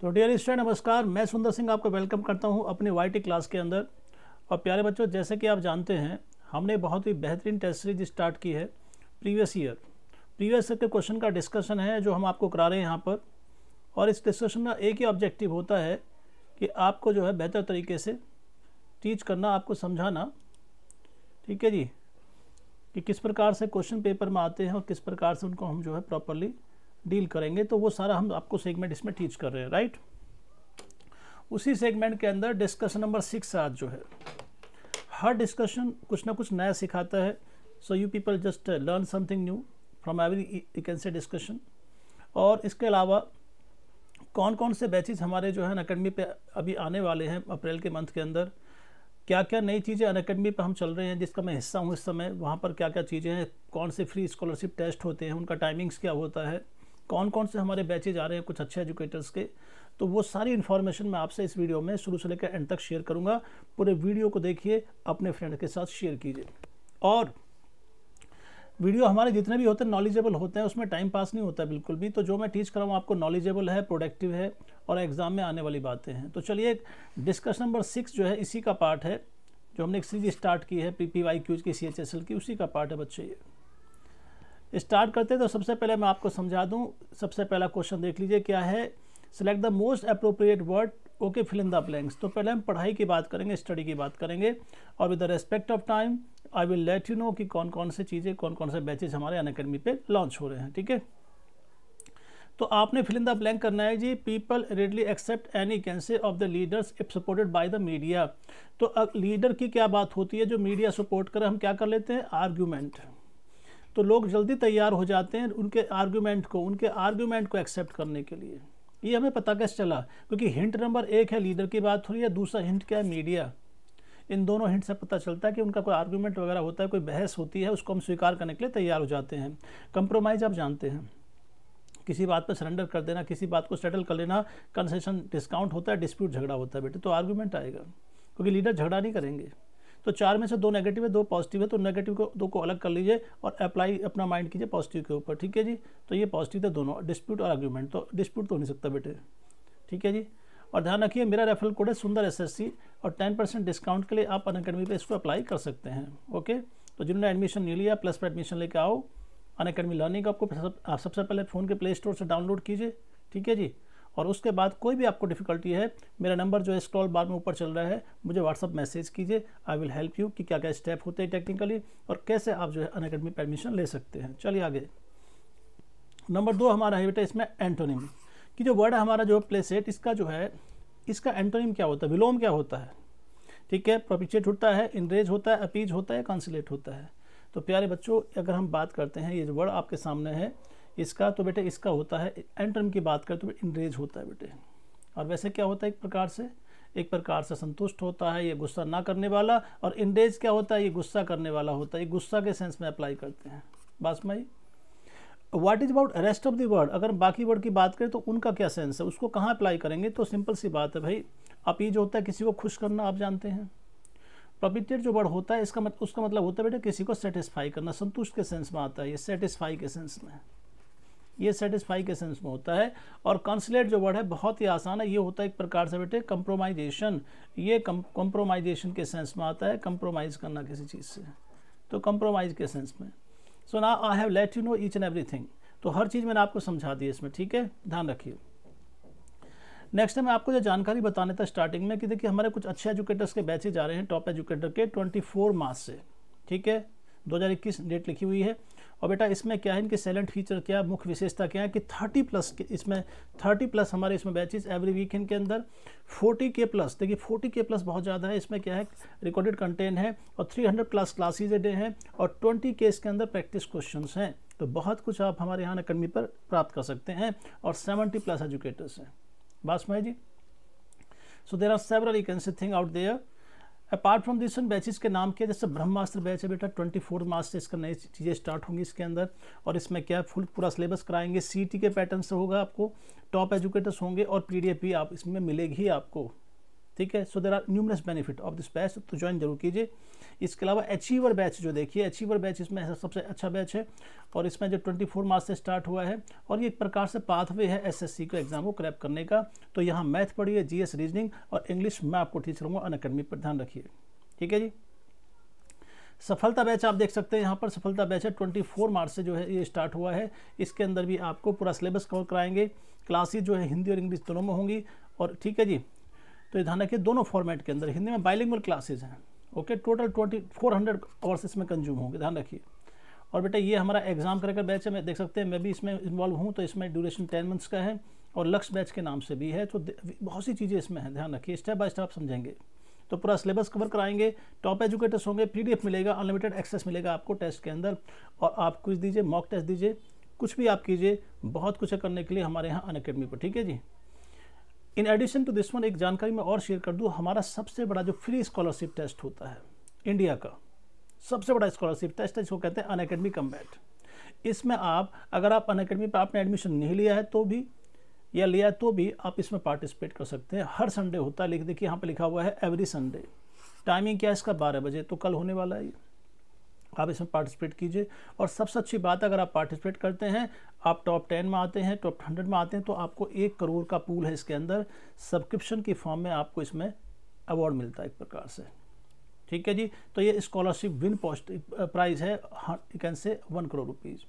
तो dear student नमस्कार मैं सुंदर सिंह आपको वेलकम करता हूं अपने वाई क्लास के अंदर और प्यारे बच्चों जैसे कि आप जानते हैं हमने बहुत ही बेहतरीन टेस्ट सीरीज स्टार्ट की है प्रीवियस ईयर प्रीवियस ईयर के क्वेश्चन का डिस्कशन है जो हम आपको करा रहे हैं यहाँ पर और इस डिस्कशन का एक ही ऑब्जेक्टिव होता है कि आपको जो है बेहतर तरीके से टीच करना आपको समझाना ठीक है जी कि किस प्रकार से क्वेश्चन पेपर में आते हैं और किस प्रकार से उनको हम जो है प्रॉपरली डील करेंगे तो वो सारा हम आपको सेगमेंट इसमें टीच कर रहे हैं राइट उसी सेगमेंट के अंदर डिस्कशन नंबर सिक्स आज जो है हर डिस्कशन कुछ ना कुछ नया सिखाता है so you people just learn something new from every you can say discussion और इसके अलावा कौन कौन से बैचेज़ हमारे जो है अकेडमी पे अभी आने वाले हैं अप्रैल के मंथ के अंदर क्या क्या नई चीज़ें अन अकेडमी पर हम चल रहे हैं जिसका मैं हिस्सा हूँ इस समय वहाँ पर क्या क्या चीज़ें हैं कौन से फ्री स्कॉलरशिप टेस्ट होते हैं उनका टाइमिंग्स क्या होता है कौन कौन से हमारे बैचेज आ रहे हैं कुछ अच्छे एजुकेटर्स के तो वो सारी इन्फॉर्मेशन मैं आपसे इस वीडियो में शुरू से लेकर एंड तक शेयर करूँगा पूरे वीडियो को देखिए अपने फ्रेंड के साथ शेयर कीजिए और वीडियो हमारे जितने भी होते हैं नॉलेजेबल होते हैं उसमें टाइम पास नहीं होता बिल्कुल भी तो जो मैं टीच कर रहा हूँ आपको नॉलेजेबल है प्रोडक्टिव है और एग्ज़ाम में आने वाली बातें हैं तो चलिए डिस्कशन नंबर सिक्स जो है इसी का पार्ट है जो हमने एक सीरीज स्टार्ट की है पी पी वाई क्यूज की सी एच एस एल की उसी का पार्ट है बच्चे ये स्टार्ट करते हैं तो सबसे पहले मैं आपको समझा दूं सबसे पहला क्वेश्चन देख लीजिए क्या है select the most appropriate word okay fill in the blanks तो पहले हम पढ़ाई की बात करेंगे स्टडी की बात करेंगे और with the respect of time I will let you know कि कौन कौन से चीज़ें कौन कौन से बैचेज हमारे अन अकेडमी पर लॉन्च हो रहे हैं ठीक है तो आपने फिल इन द ब्लैंक करना है जी people readily accept any cause of the leaders if supported by the media तो लीडर की क्या बात होती है जो मीडिया सपोर्ट करे हम क्या कर लेते हैं आर्ग्यूमेंट तो लोग जल्दी तैयार हो जाते हैं उनके आर्ग्यूमेंट को उनके आर्ग्यूमेंट को एक्सेप्ट करने के लिए ये हमें पता कैसे चला क्योंकि हिंट नंबर एक है लीडर की बात हो रही है दूसरा हिंट क्या है मीडिया इन दोनों हिंट से पता चलता है कि उनका कोई आर्ग्यूमेंट वगैरह होता है कोई बहस होती है उसको हम स्वीकार करने के लिए तैयार हो जाते हैं कंप्रोमाइज़ आप जानते हैं किसी बात पर सरेंडर कर देना किसी बात को सेटल कर लेना कंसेशन डिस्काउंट होता है डिस्प्यूट झगड़ा होता है बेटे तो आर्ग्यूमेंट आएगा क्योंकि लीडर झगड़ा नहीं करेंगे तो चार में से दो नेगेटिव है दो पॉजिटिव है तो नेगेटिव को दो को अलग कर लीजिए और अप्लाई अपना माइंड कीजिए पॉजिटिव के ऊपर ठीक है जी तो ये पॉजिटिव थे दोनों डिस्प्यूट और आर्ग्यूमेंट तो डिस्प्यूट तो हो नहीं सकता बेटे ठीक है जी और ध्यान रखिए मेरा रेफरल कोड है सुंदर एस और टेन परसेंट डिस्काउंट के लिए आप अन अकेडमी पर इसको अप्लाई कर सकते हैं ओके तो जिन्होंने एडमिशन नहीं लिया प्लस पर एडमिशन लेके आओ अन अकेडमी लर्निंग आपको आप सबसे पहले फ़ोन के प्ले स्टोर से डाउनलोड कीजिए ठीक है जी और उसके बाद कोई भी आपको डिफिकल्टी है मेरा नंबर जो है स्क्रॉल बार में ऊपर चल रहा है मुझे व्हाट्सअप मैसेज कीजिए आई विल हेल्प यू कि क्या क्या स्टेप होते हैं टेक्निकली और कैसे आप जो है अन अकेडमी एडमिशन ले सकते हैं चलिए आगे नंबर दो हमारा है बेटा इसमें एंटोनिम कि जो वर्ड है हमारा जो प्लेसेट इसका जो है इसका एंटोनिम क्या होता है विलोम क्या होता है ठीक है प्रोपिचेट होता है इनरेज होता है अपीज होता है कॉन्सिलेट होता है तो प्यारे बच्चों अगर हम बात करते हैं ये जो वर्ड आपके सामने है इसका तो बेटे इसका होता है एंटर्म टर्म की बात करें तो इनरेज होता है बेटे और वैसे क्या होता है एक प्रकार से एक प्रकार से संतुष्ट होता है ये गुस्सा ना करने वाला और इनरेज क्या होता है ये गुस्सा करने वाला होता है ये गुस्सा के सेंस में अप्लाई करते हैं बासमाई what is about rest of the word अगर बाकी वर्ड की बात करें तो उनका क्या सेंस है उसको कहाँ अप्लाई करेंगे तो सिंपल सी बात है भाई आप ये जो होता है किसी को खुश करना आप जानते हैं प्रॉपिटेड जो वर्ड होता है इसका मत, उसका मतलब होता है बेटा किसी को सेटिस्फाई करना संतुष्ट के सेंस में आता है ये सेटिस्फाई के सेंस में ये सेटिस्फाई के सेंस में होता है और कंसलेट जो वर्ड है बहुत ही आसान है ये होता है एक प्रकार से बेटे कंप्रोमाइजेशन ये कंप्रोमाइजेशन के सेंस में आता है कंप्रोमाइज़ करना किसी चीज़ से तो कंप्रोमाइज़ के सेंस में सो ना I have let you know each and every तो हर चीज़ मैंने आपको समझा दी है इसमें ठीक है ध्यान रखिए नेक्स्ट मैं आपको जो जानकारी बताने था स्टार्टिंग में कि देखिए हमारे कुछ अच्छे एजुकेटर्स के बैचे जा रहे हैं टॉप एजुकेटर के 24 मार्च से ठीक है 2021 डेट लिखी हुई है और बेटा इसमें क्या है इनके सेलेंट फीचर क्या मुख्य विशेषता क्या है कि 30 प्लस इसमें 30 प्लस हमारे इसमें बैचेस एवरी वीक इनके अंदर 40 के प्लस देखिए 40 के प्लस बहुत ज़्यादा है इसमें क्या है रिकॉर्डेड कंटेंट है और 300 प्लस क्लासेज ए डे हैं और 20 के इसके अंदर प्रैक्टिस क्वेश्चन हैं तो बहुत कुछ आप हमारे यहाँ अकेडमी पर प्राप्त कर सकते हैं और सेवेंटी प्लस एजुकेटर्स हैं बात जी so there are several you can see thing out there apart from this one batches के नाम के जैसे ब्रह्मास्त्र बैच है बेटा ट्वेंटी फोर्थ मार्च से इसका नई चीज़ें स्टार्ट होंगी इसके अंदर और इसमें क्या फुल पूरा सिलेबस कराएंगे सी के पैटर्न से होगा आपको टॉप एजुकेटर्स होंगे और पी आप इसमें मिलेगी आपको ठीक है so there are numerous benefit of this batch तो ज्वाइन जरूर कीजिए इसके अलावा अचीवर बैच जो देखिए अचीवर बैच इसमें सबसे अच्छा बैच है और इसमें जो 24 मार्च से स्टार्ट हुआ है और ये एक प्रकार से पाथवे है एसएससी का एग्जाम को क्रैप करने का तो यहाँ मैथ पढ़िए जीएस रीजनिंग और इंग्लिश मैं आपको टीच हूँ अन अकेडमी पर ध्यान रखिए ठीक है जी सफलता बैच आप देख सकते हैं यहाँ पर सफलता बैच है फोर मार्च से जो है ये स्टार्ट हुआ है इसके अंदर भी आपको पूरा सिलेबस कवर कराएंगे क्लासेज जो है हिंदी और इंग्लिश दोनों में होंगी और ठीक है जी तो ये ध्यान रखिए दोनों फॉर्मेट के अंदर हिंदी में बाइलिंगुअल क्लासेज हैं okay total twenty four hundred hours इसमें कंज्यूम होंगे ध्यान रखिए और बेटा ये हमारा एग्जाम कर बैच है मैं देख सकते हैं मैं भी इसमें इन्वॉल्व हूँ तो इसमें ड्यूरेशन टेन मंथ्स का है और लक्ष्य बैच के नाम से भी है तो बहुत सी चीज़ें इसमें हैं ध्यान रखिए स्टेप बाय स्टेप समझेंगे तो पूरा सिलेबस कवर कराएंगे टॉप एजुकेटर्स होंगे पीडीएफ मिलेगा अनलिमिटेड एक्सेस मिलेगा आपको टेस्ट के अंदर और आप कुछ दीजिए मॉक टेस्ट दीजिए कुछ भी आप कीजिए बहुत कुछ करने के लिए हमारे यहाँ अन पर ठीक है जी in addition to this one एक जानकारी मैं और शेयर कर दूँ हमारा सबसे बड़ा जो फ्री स्कॉलरशिप टेस्ट होता है इंडिया का सबसे बड़ा स्कॉलरशिप टेस्ट है जिसको कहते हैं अनएकेडमी कम्बैट इसमें आप अगर आप अनकेडमी पर आपने एडमिशन नहीं लिया है तो भी या लिया तो भी आप इसमें पार्टिसिपेट कर सकते हैं हर संडे होता है लिख देखिए यहाँ पर लिखा हुआ है एवरी संडे टाइमिंग क्या है इसका बारह बजे तो कल होने वाला है ये आप इसमें पार्टिसिपेट कीजिए और सबसे अच्छी बात अगर आप पार्टिसिपेट करते हैं आप टॉप टेन में आते हैं टॉप हंड्रेड में आते हैं तो आपको एक करोड़ का पूल है इसके अंदर सब्सक्रिप्शन की फॉर्म में आपको इसमें अवार्ड मिलता है एक प्रकार से ठीक है जी तो ये स्कॉलरशिप विन पोस्ट प्राइज़ है you can say one crore rupees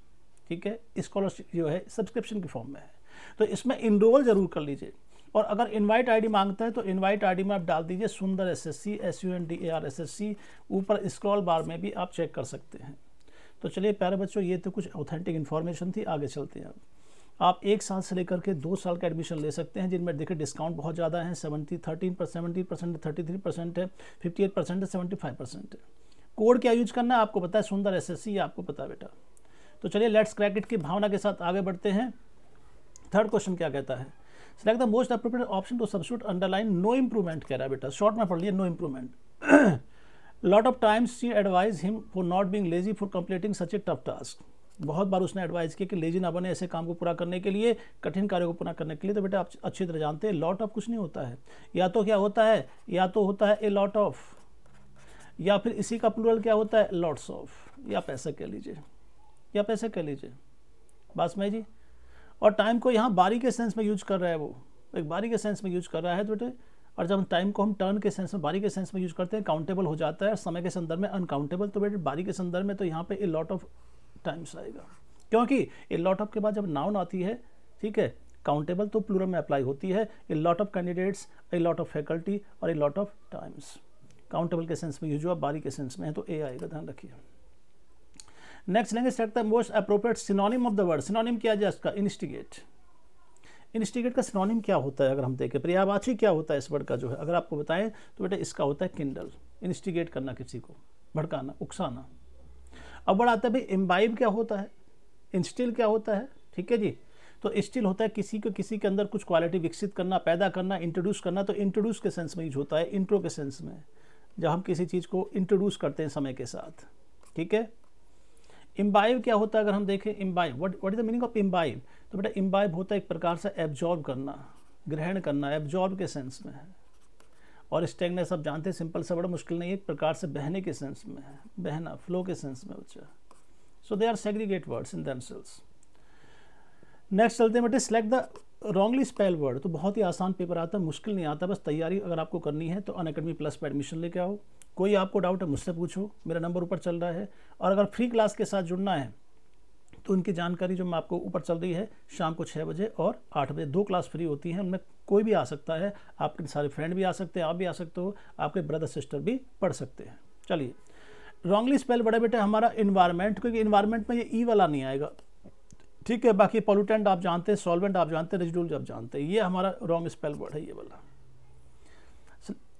ठीक है स्कॉलरशिप जो है सब्सक्रिप्शन की फॉर्म में है तो इसमें इनरोल ज़रूर कर लीजिए और अगर इनवाइट आईडी मांगता है तो इनवाइट आईडी में आप डाल दीजिए Sundar S S C S U N D A R S S C ऊपर स्क्रॉल बार में भी आप चेक कर सकते हैं तो चलिए प्यारे बच्चों ये तो कुछ ऑथेंटिक इन्फॉर्मेशन थी आगे चलते हैं आप आप एक साल से लेकर के दो साल का एडमिशन ले सकते हैं जिनमें देखिए डिस्काउंट बहुत ज़्यादा है सेवेंटी थर्टीन पर seventy percent thirty three percent है फिफ्टी एट परसेंट है सेवेंटी फाइव परसेंट है कोड क्या यूज करना है आपको पता है सुंदर एस एस सी आपको पता है बेटा तो चलिए लेट्स क्रैकेट की भावना के साथ आगे बढ़ते हैं थर्ड क्वेश्चन क्या कहता है select the most appropriate option to substitute underline no improvement कह रहा है बेटा शॉर्ट में पढ़ लिया no improvement lot of times she advise him for not being lazy for completing such a tough task बहुत बार उसने एडवाइस किया कि लेजी ना बने ऐसे काम को पूरा करने के लिए कठिन कार्य को पूरा करने के लिए तो बेटा आप अच्छी तरह जानते हैं लॉट ऑफ कुछ नहीं होता है या तो क्या होता है या तो होता है ए लॉट ऑफ या फिर इसी का प्लूरल क्या होता है लॉट्स ऑफ या पैसा कह लीजिए या पैसा कह लीजिए बासमई जी और टाइम को यहाँ बारी के सेंस में यूज कर रहा है वो एक बारी के सेंस में यूज कर रहा है तो बेटे और जब टाइम को हम टर्न के सेंस में बारी के सेंस में यूज करते हैं काउंटेबल हो जाता है समय के संदर्भ में अनकाउंटेबल तो बेटे बारी के संदर्भ में तो यहाँ पे ए लॉट ऑफ टाइम्स आएगा क्योंकि ए लॉट ऑफ के बाद जब नाउन आती है ठीक है काउंटेबल तो प्लूरल में अप्लाई होती है a lot of candidates a lot of faculty और a lot of times countable के सेंस में यूज हुआ बारी के सेंस में है तो ए आएगा ध्यान रखिए नेक्स्ट लेंगे set the most appropriate synonym of the word synonym क्या जाए इसका इंस्टिगेट इंस्टिगेट का सिनोनिम क्या होता है अगर हम देखें पर्यावाची क्या होता है इस वर्ड का जो है अगर आपको बताएं तो बेटा इसका होता है किंडल इंस्टिगेट करना किसी को भड़काना उकसाना अब वर्ड आता है भाई एम्बाइब क्या होता है इंस्टिल क्या होता है ठीक है जी तो स्टिल होता है किसी को किसी के अंदर कुछ क्वालिटी विकसित करना पैदा करना इंट्रोड्यूस करना तो इंट्रोड्यूस के सेंस में यूज होता है इंट्रो के सेंस में जब हम किसी चीज़ को इंट्रोड्यूस करते हैं समय के साथ ठीक है इम्बाइव क्या होता है अगर हम देखें imbibe what what is the meaning of imbibe तो बेटा इम्बाइव होता है एक प्रकार से एब्जॉर्ब करना ग्रहण करना एब्जॉर्ब के सेंस में है और स्टेगनेस आप जानते हैं सिंपल सा बड़ा मुश्किल नहीं है एक प्रकार से बहने के सेंस में है बहना फ्लो के सेंस में बच्चा so they are segregate words in them cells next चलते हैं बेटे select the wrongly spell word तो बहुत ही आसान पेपर आता है मुश्किल नहीं आता बस तैयारी अगर आपको करनी है तो अन अकेडमी प्लस पर एडमिशन लेके आओ कोई आपको डाउट है मुझसे पूछो मेरा नंबर ऊपर चल रहा है और अगर फ्री क्लास के साथ जुड़ना है तो उनकी जानकारी जो मैं आपको ऊपर चल रही है शाम को छः बजे और आठ बजे दो क्लास फ्री होती हैं उनमें कोई भी आ सकता है आपके सारे फ्रेंड भी आ सकते हैं आप भी आ सकते हो आपके ब्रदर सिस्टर भी पढ़ सकते हैं चलिए रॉन्गली स्पेल बड़े बेटे हमारा इन्वायरमेंट क्योंकि इन्वायरमेंट में ये ई e वाला नहीं आएगा ठीक है बाकी पॉल्यूटेंट आप जानते हैं सॉल्वेंट आप जानते हैं रेजिडुअल आप जानते हैं ये हमारा रॉन्ग स्पेल वर्ड है ये वाला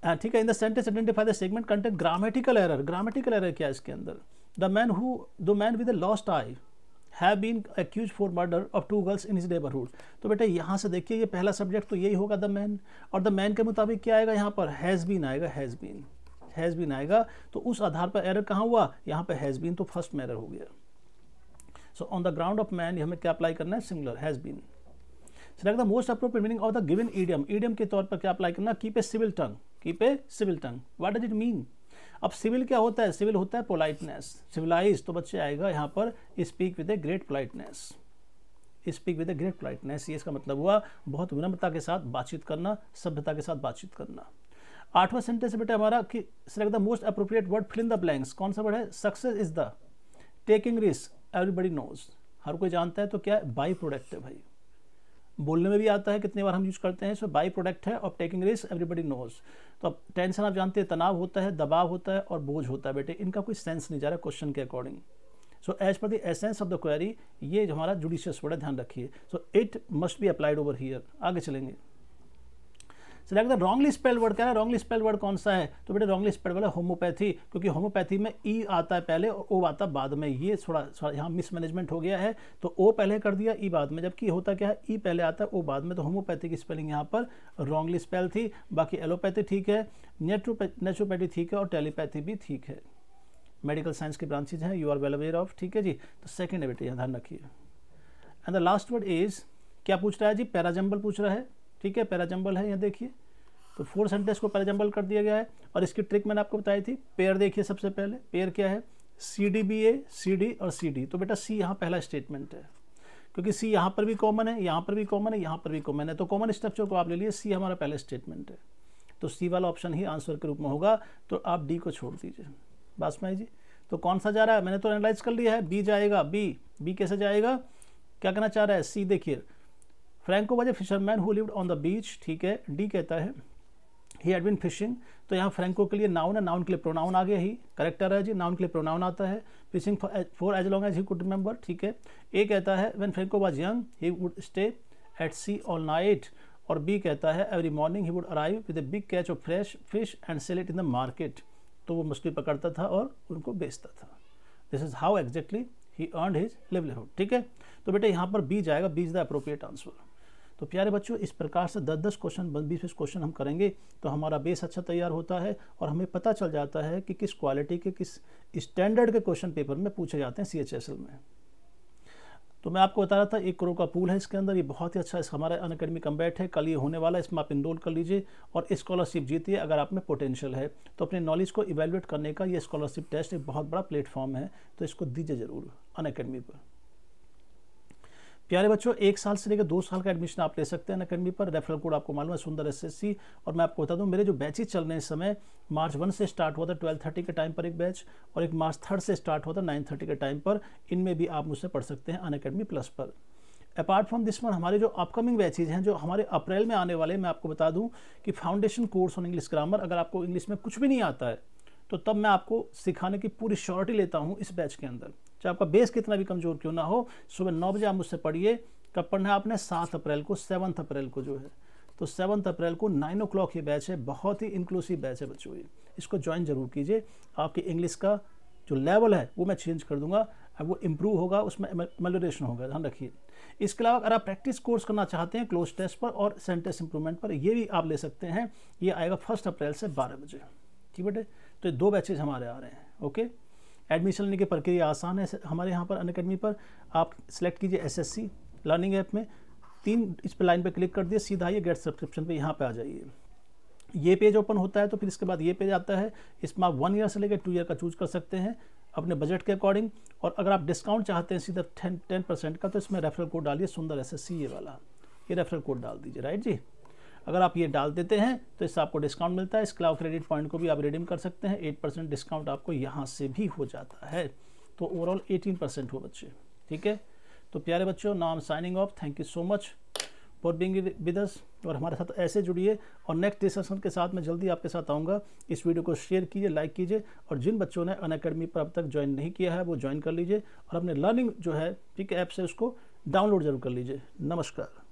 हाँ, ठीक है in the sentence identify the segment content grammatical error grammatical error क्या इसके अंदर the man who the man with lost I have been accuse for murder of two girls in his neighbourhood तो बेटा यहाँ से देखिए ये पहला सब्जेक्ट तो यही होगा द मैन और द मैन के मुताबिक क्या आएगा यहाँ पर हैज़ बीन आएगा हैज़ बीन हैज़ बीन आएगा तो उस आधार पर एरर कहाँ हुआ यहाँ पर हैज़ बीन तो फर्स्ट में एरर हो गया so on the ground of man हमें क्या अप्लाई करना है singular has been select the most appropriate meaning of the given idiom idiom के तौर पर क्या अप्लाई करना keep a civil tongue keep a civil tongue what does it mean अब सिविल क्या होता है सिविल होता है पोलाइटनेस सिविलाइज तो बच्चे आएगा यहां पर speak with a great politeness speak with a great politeness ये इसका मतलब हुआ बहुत विनम्रता के साथ बातचीत करना सभ्यता के साथ बातचीत करना आठवां सेंटेंस है बेटा हमारा कि select the most appropriate word fill in the blanks कौन सा वर्ड है success is the taking risk everybody knows हर कोई जानता है तो क्या बाई प्रोडक्ट है भाई बोलने में भी आता है कितनी बार हम यूज़ करते हैं सो बाई प्रोडक्ट है of taking risk everybody knows तो अब टेंशन आप जानते हैं तनाव होता है दबाव होता है और बोझ होता है बेटे इनका कोई सेंस नहीं जा रहा क्वेश्चन के according so as per the essence of the query ये हमारा जुडिशियस वर्ड ध्यान रखिए so it must be applied over here आगे चलेंगे से लगता है रॉन्गली स्पेल्ड वर्ड क्या है रॉन्गली स्पेल्ड वर्ड कौन सा है तो बेटे रॉन्गली स्पेल्ड वर्ड है होम्योपैथी क्योंकि होम्योपैथी में ई e आता है पहले और ओ आता बाद में ये थोड़ा थोड़ा यहाँ मिसमैनेजमेंट हो गया है तो ओ पहले कर दिया ई e बाद में जबकि होता क्या है ई e पहले आता है ओ बाद में तो होम्योपैथी की स्पेलिंग यहाँ पर रॉन्गली स्पेल थी बाकी एलोपैथी ठीक है नेचुरोपैथी ठीक है और टेलीपैथी भी ठीक है मेडिकल साइंस की ब्रांचेज हैं you are well aware of ठीक है जी तो सेकेंड है बेटे यहाँ ध्यान रखिए and the last word is क्या पूछ रहा है जी पैराजम्बल पूछ रहा है ठीक है पैराजम्बल है यहाँ देखिए तो फोर सेंटेंस को पैराजम्बल कर दिया गया है और इसकी ट्रिक मैंने आपको बताई थी पेयर देखिए सबसे पहले पेयर क्या है C D B A C D और सी डी तो बेटा सी यहाँ पहला स्टेटमेंट है क्योंकि सी यहाँ पर भी कॉमन है यहाँ पर भी कॉमन है यहाँ पर भी कॉमन है तो कॉमन स्ट्रक्चर को आप ले लिए सी हमारा पहला स्टेटमेंट है तो सी वाला ऑप्शन ही आंसर के रूप में होगा तो आप डी को छोड़ दीजिए बासमाई जी तो कौन सा जा रहा है मैंने तो एनालाइज कर लिया है बी जाएगा बी बी कैसे जाएगा क्या कहना चाह रहा है सी देखिए Franco was a fisherman who lived on the beach ठीक है डी कहता है ही हैड बिन फिशिंग तो यहाँ फ्रैंको के लिए नाउन है नाउन के लिए प्रोनाउन आ गया ही करेक्टर है जी नाउन के लिए प्रोनाउन आता है fishing for as long as he could remember ठीक है ए कहता है when Franco was young he would stay at sea all night और बी कहता है every morning he would arrive with a big catch of fresh fish and sell it in the market तो वो मछली पकड़ता था और उनको बेचता था this is how exactly he earn his livelihood ठीक है तो बेटा यहाँ पर बी जाएगा B is the appropriate answer तो प्यारे बच्चों इस प्रकार से दस दस क्वेश्चन बीस बीस क्वेश्चन हम करेंगे तो हमारा बेस अच्छा तैयार होता है और हमें पता चल जाता है कि किस क्वालिटी के किस स्टैंडर्ड के क्वेश्चन पेपर में पूछे जाते हैं सी में तो मैं आपको बता रहा था एक करोड़ का पूल है इसके अंदर ये बहुत ही अच्छा हमारा अन अकेडमी कम्बैट है कल ये होने वाला है इसमें आप इनरोल कर लीजिए और स्कॉलरशिप जीतिए अगर आप में पोटेंशियल है तो अपने नॉलेज को इवेलुएट करने का ये स्कॉलरशिप टेस्ट एक बहुत बड़ा प्लेटफॉर्म है तो इसको दीजिए ज़रूर अन पर प्यारे बच्चों एक साल से लेकर दो साल का एडमिशन आप ले सकते हैं अकेडमी पर रेफरल कोड आपको मालूम है सुंदर एसएससी और मैं आपको बता दूं मेरे जो बैचेज चल रहे हैं समय मार्च वन से स्टार्ट हुआ था ट्वेल्व थर्टी के टाइम पर एक बैच और एक मार्च थर्ड से स्टार्ट हुआ था नाइन थर्टी के टाइम पर इनमें भी आप मुझसे पढ़ सकते हैं अन अकेडमी प्लस पर अपार्ट फ्रॉम दिस वन हमारे जो अपकमिंग बैचेज हैं जो हमारे अप्रैल में आने वाले मैं आपको बता दूँ कि foundation course on English grammar अगर आपको इंग्लिश में कुछ भी नहीं आता है तो तब मैं आपको सिखाने की पूरी श्योरिटी लेता हूँ इस बैच के अंदर चाहे आपका बेस कितना भी कमज़ोर क्यों ना हो सुबह नौ बजे आप मुझसे पढ़िए कब पढ़ना है आपने सात अप्रैल को सेवन्थ अप्रैल को जो है तो सेवन्थ अप्रैल को नाइन ओ क्लॉक ये बैच है बहुत ही इंक्लूसिव बैच है बच्चों ये इसको ज्वाइन जरूर कीजिए आपकी इंग्लिश का जो लेवल है वो मैं चेंज कर दूंगा अब वो इम्प्रूव होगा उसमें मेलोरेशन होगा ध्यान रखिए इसके अलावा अगर आप प्रैक्टिस कोर्स करना चाहते हैं क्लोज टेस्ट पर और सेंटेंस इंप्रूवमेंट पर ये भी आप ले सकते हैं ये आएगा फर्स्ट अप्रैल से बारह बजे ठीक बेटे तो ये दो बैचेज हमारे आ रहे हैं ओके एडमिशन लेने की प्रक्रिया आसान है हमारे यहाँ पर अन अकेडमी पर आप सेलेक्ट कीजिए एसएससी लर्निंग ऐप में तीन इस पर लाइन पर क्लिक कर दिए सीधा ये गेट सब्सक्रिप्शन पे यहाँ पे आ जाइए ये पेज ओपन होता है तो फिर इसके बाद ये पेज आता है इसमें आप वन ईयर से लेकर टू ईयर का चूज कर सकते हैं अपने बजट के अकॉर्डिंग और अगर आप डिस्काउंट चाहते हैं सीधा टेन टेन परसेंट का तो इसमें रेफरल कोड डालिए सुंदर एस ये वाला ये रेफरल कोड डाल दीजिए राइट जी अगर आप ये डाल देते हैं तो इससे आपको डिस्काउंट मिलता है इस अलावा क्रेडिट पॉइंट को भी आप रिडीम कर सकते हैं एट परसेंट डिस्काउंट आपको यहाँ से भी हो जाता है तो ओवरऑल एटीन परसेंट हो बच्चे ठीक है तो प्यारे बच्चों नाम signing off thank you so much for being with us और हमारे साथ ऐसे जुड़िए और नेक्स्ट डिस्कशन के साथ मैं जल्दी आपके साथ आऊँगा इस वीडियो को शेयर कीजिए लाइक कीजिए और जिन बच्चों ने अन अकेडमी पर अब तक ज्वाइन नहीं किया है वो ज्वाइन कर लीजिए और अपने लर्निंग जो है ठीक है ऐप से उसको डाउनलोड जरूर कर लीजिए नमस्कार